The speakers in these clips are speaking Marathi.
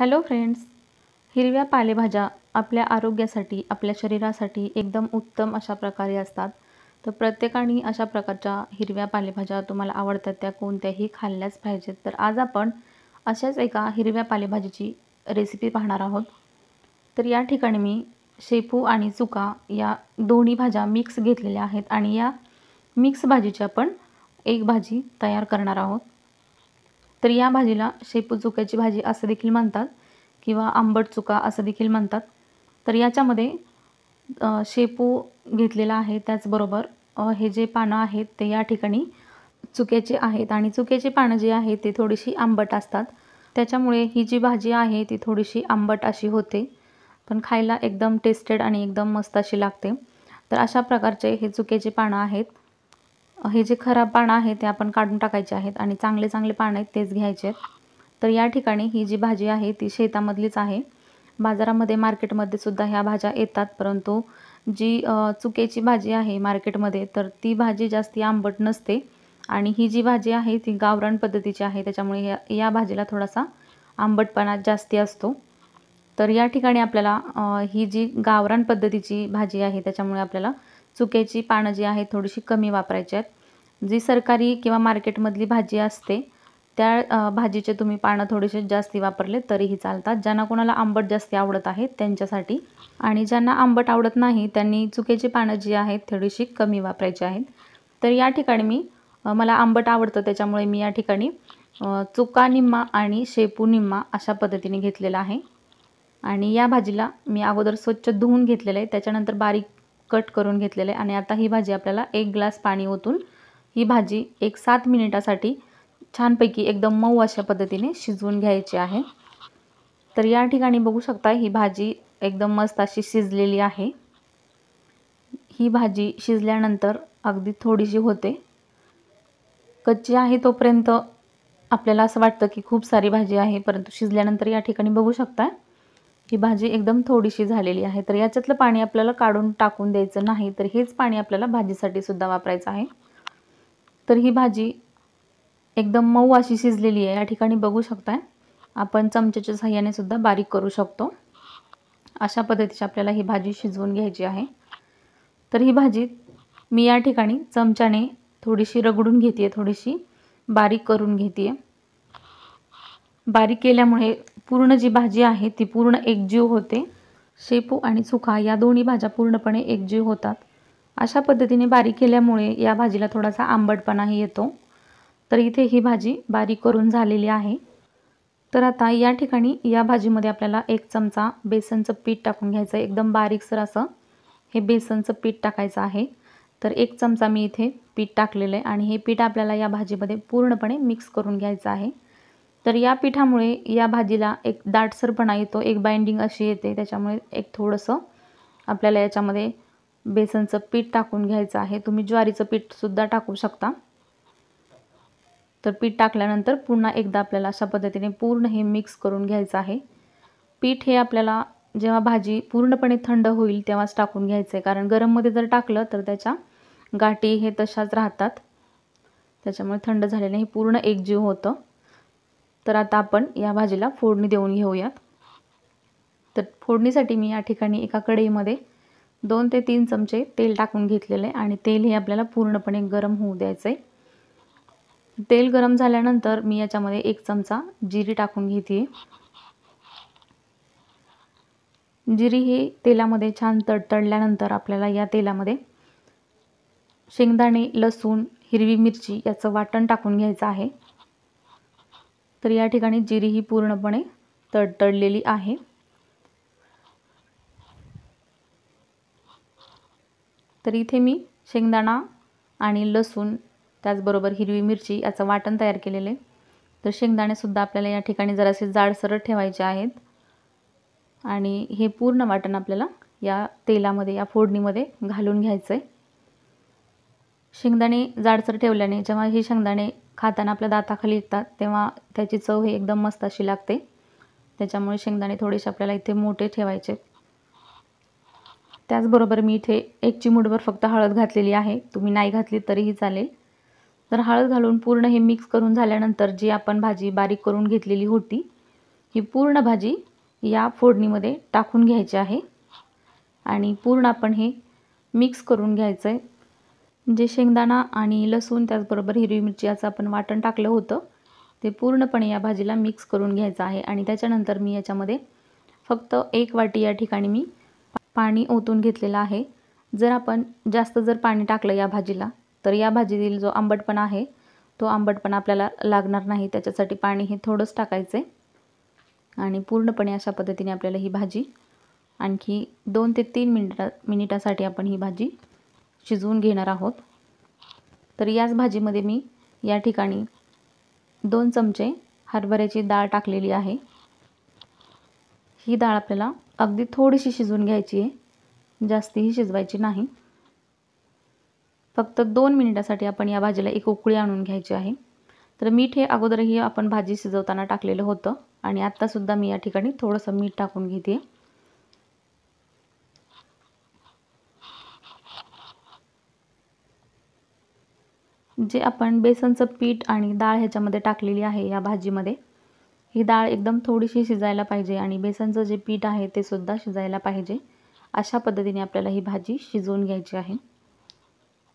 हॅलो फ्रेंड्स हिरव्या पालेभाज्या आपल्या आरोग्यासाठी आपल्या शरीरासाठी एकदम उत्तम अशा प्रकारे असतात तर प्रत्येकाने अशा प्रकारच्या हिरव्या पालेभाज्या तुम्हाला आवडतात त्या कोणत्याही खाल्ल्याच पाहिजेत तर आज आपण अशाच एका हिरव्या पालेभाजीची रेसिपी पाहणार आहोत तर या ठिकाणी मी शेपू आणि चुका या दोन्ही भाज्या मिक्स घेतलेल्या आहेत आणि या मिक्स भाजीची आपण एक भाजी तयार करणार आहोत तर या भाजीला शेपू चुक्याची भाजी असं देखील म्हणतात किंवा आंबट चुका असं देखील म्हणतात तर याच्यामध्ये शेपू घेतलेला आहे त्याचबरोबर हे जे पानं आहेत ते या ठिकाणी चुक्याचे आहेत आणि चुक्याचे पानं जे आहेत ते थोडीशी आंबट असतात त्याच्यामुळे ही जी भाजी आहे ती थोडीशी आंबट अशी होते पण खायला एकदम टेस्टेड आणि एकदम मस्त अशी लागते तर अशा प्रकारचे हे चुक्याचे पानं आहेत हे जे खराब पानं आहे ते आपण काढून टाकायचे आहेत आणि चांगले चांगले पानं आहेत तेच घ्यायचे आहेत तर या ठिकाणी ही जी भाजी आहे ती शेतामधलीच आहे बाजारामध्ये मार्केटमध्ये सुद्धा ह्या भाज्या येतात परंतु जी चुकेची भाजी आहे मार्केटमध्ये तर ती भाजी जास्त आंबट नसते आणि ही जी भाजी आहे ती गावरान पद्धतीची आहे त्याच्यामुळे या या भाजीला थोडासा आंबटपणा जास्ती असतो तर या ठिकाणी आपल्याला ही जी गावरान पद्धतीची भाजी आहे त्याच्यामुळे आपल्याला चुक्याची पानं जी आहेत थोडीशी कमी वापरायची आहेत जी सरकारी किंवा मार्केटमधली भाजी असते त्या भाजीचे तुम्ही पानं थोडेसे जास्ती वापरले तरीही चालतात ज्यांना कोणाला आंबट जास्ती आवडत आहेत त्यांच्यासाठी आणि ज्यांना आंबट आवडत नाही त्यांनी चुकीची पानं जी आहेत थोडीशी कमी वापरायची आहेत तर या ठिकाणी मी मला आंबट आवडतं त्याच्यामुळे मी या ठिकाणी चुका निम्मा आणि शेपू निम्मा अशा पद्धतीने घेतलेला आहे आणि या भाजीला मी अगोदर स्वच्छ धुवून घेतलेलं आहे त्याच्यानंतर बारीक कट करून घेतलेलं आहे आणि आता ही भाजी आपल्याला एक ग्लास पाणी ओतून ही भाजी एक सात मिनिटासाठी छानपैकी एकदम मऊ अशा पद्धतीने शिजवून घ्यायची आहे तर या ठिकाणी बघू शकता ही भाजी एकदम मस्त अशी शिजलेली आहे ही भाजी शिजल्यानंतर अगदी थोडीशी होते कच्ची आहे तोपर्यंत आपल्याला असं वाटतं की खूप सारी भाजी आहे परंतु शिजल्यानंतर या ठिकाणी बघू शकता ही भाजी एकदम थोडीशी झालेली आहे तर याच्यातलं पाणी आपल्याला काढून टाकून द्यायचं नाही तर हेच पाणी आपल्याला भाजीसाठी सुद्धा वापरायचं आहे तर ही भाजी एकदम मऊ अशी शिजलेली आहे या ठिकाणी बघू शकताय आपण चमच्याच्या सहाय्याने सुद्धा बारीक करू शकतो अशा पद्धतीची आपल्याला ही भाजी शिजवून घ्यायची आहे तर ही भाजी मी या ठिकाणी चमच्याने थोडीशी रगडून घेते थोडीशी बारीक करून घेते बारीक केल्यामुळे पूर्ण जी भाजी आहे ती पूर्ण एकजीव होते शेपू आणि सुखा या दोन्ही भाज्या पूर्णपणे एकजीव होतात अशा पद्धतीने बारीक केल्यामुळे या भाजीला थोडासा आंबटपणाही येतो तर इथे ही भाजी बारीक करून झालेली आहे तर आता या ठिकाणी या भाजीमध्ये आपल्याला एक चमचा बेसनचं पीठ टाकून घ्यायचं एकदम बारीकसर असं हे बेसनचं पीठ टाकायचं आहे तर एक चमचा मी इथे पीठ टाकलेलं आहे आणि हे पीठ आपल्याला या भाजीमध्ये पूर्णपणे मिक्स करून घ्यायचं आहे तर या पिठामुळे या भाजीला एक दाटसरपणा येतो एक बाइंडिंग अशी येते त्याच्यामुळे एक थोडंसं आपल्याला याच्यामध्ये बेसनचं पीठ टाकून घ्यायचं आहे तुम्ही ज्वारीचं पीठसुद्धा टाकू शकता तर पीठ टाकल्यानंतर पुन्हा एकदा आपल्याला अशा पद्धतीने पूर्ण हे मिक्स करून घ्यायचं आहे पीठ हे आपल्याला जेव्हा भाजी पूर्णपणे थंड होईल तेव्हाच टाकून घ्यायचं आहे कारण गरममध्ये जर टाकलं तर त्याच्या गाठी हे तशाच राहतात त्याच्यामुळे थंड झालेलं हे पूर्ण एकजीव होतं तर आता आपण या भाजीला फोडणी देऊन घेऊयात तर फोडणीसाठी मी या ठिकाणी एका कढईमध्ये दोन ते तीन चमचे तेल टाकून घेतलेले आहे आणि तेल हे आपल्याला पूर्णपणे गरम होऊ द्यायचं आहे तेल गरम झाल्यानंतर मी याच्यामध्ये एक चमचा जिरी टाकून घेते जिरी ही तेलामध्ये छान तडतडल्यानंतर आपल्याला या तेलामध्ये शेंगदाणे लसूण हिरवी मिरची याचं वाटण टाकून घ्यायचं आहे तर या ठिकाणी जिरी ही पूर्णपणे तडतडलेली आहे तर इथे मी शेंगदाणा आणि लसूण त्याचबरोबर हिरवी मिरची याचं वाटण तयार केलेलं आहे तर शेंगदाणेसुद्धा आपल्याला या ठिकाणी जरासे जाडसरळ ठेवायचे आहेत आणि हे पूर्ण वाटण आपल्याला या तेलामध्ये या फोडणीमध्ये घालून घ्यायचं आहे शेंगदाणे जाडसर ठेवल्याने जेव्हा हे शेंगदाणे खाताना आपल्या दाताखाली येतात तेव्हा त्याची चव ही एकदम मस्त अशी लागते त्याच्यामुळे शेंगदाणे थोडेसे आपल्याला इथे मोठे ठेवायचे त्याचबरोबर मी इथे एक चिमूटभर फक्त हळद घातलेली आहे तुम्ही नाही घातली तरीही चालेल तर हळद घालून पूर्ण हे मिक्स करून झाल्यानंतर जी आपण भाजी बारीक करून घेतलेली होती ही पूर्ण भाजी या फोडणीमध्ये टाकून घ्यायची आहे आणि पूर्ण आपण हे मिक्स करून घ्यायचं आहे जे शेंगदाणा आणि लसूण त्याचबरोबर हिरवी मिरची याचं आपण वाटण टाकलं होतं ते पूर्णपणे या भाजीला मिक्स करून घ्यायचं आहे आणि त्याच्यानंतर मी याच्यामध्ये फक्त एक वाटी या ठिकाणी मी पाणी ओतून घेतलेलं आहे जर आपण जास्त जर पाणी टाकलं या भाजीला तर या भाजीतील जो आंबटपणा आहे तो आंबटपणा आपल्याला लागणार नाही त्याच्यासाठी पाणी हे थोडंच टाकायचं आहे आणि पूर्णपणे अशा पद्धतीने आपल्याला ही भाजी आणखी दोन ते तीन मिनिटा मिनिटासाठी आपण ही भाजी शिजवून घेणार आहोत तर याच भाजीमध्ये मी या ठिकाणी दोन चमचे हरभऱ्याची डाळ टाकलेली आहे ही डाळ आपल्याला अगदी थोडीशी शिजवून घ्यायची आहे जास्तीही शिजवायची नाही फक्त दोन मिनिटासाठी आपण या भाजीला एक उकळी आणून घ्यायची आहे तर मीठ हे अगोदरही आपण भाजी शिजवताना टाकलेलं होतं आणि आत्तासुद्धा मी या ठिकाणी थोडंसं मीठ टाकून घेते जे आपण बेसनचं पीठ आणि डाळ ह्याच्यामध्ये टाकलेली आहे या भाजीमध्ये ही डाळ एकदम थोडीशी शिजायला पाहिजे आणि बेसनचं जे पीठ आहे ते सुद्धा शिजायला पाहिजे अशा पद्धतीने आपल्याला ही भाजी शिजवून घ्यायची आहे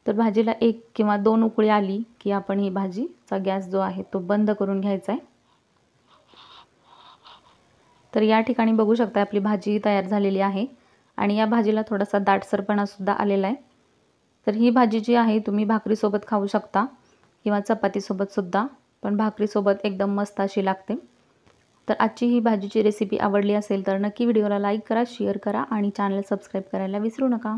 तर भाजीला एक किंवा दोन उकळी आली की आपण ही भाजीचा गॅस जो आहे तो बंद करून घ्यायचा आहे तर या ठिकाणी बघू शकता आपली भाजी तयार झालेली आहे आणि या भाजीला थोडासा दाटसरपणासुद्धा आलेला आहे तर ही भाजी जी आहे तुम्ही भाकरीसोबत खाऊ शकता किंवा चपातीसोबतसुद्धा पण भाकरीसोबत एकदम मस्त अशी लागते तर आजची ही भाजीची रेसिपी आवडली असेल तर नक्की व्हिडिओला लाईक करा शेअर करा आणि चॅनल सबस्क्राईब करायला विसरू नका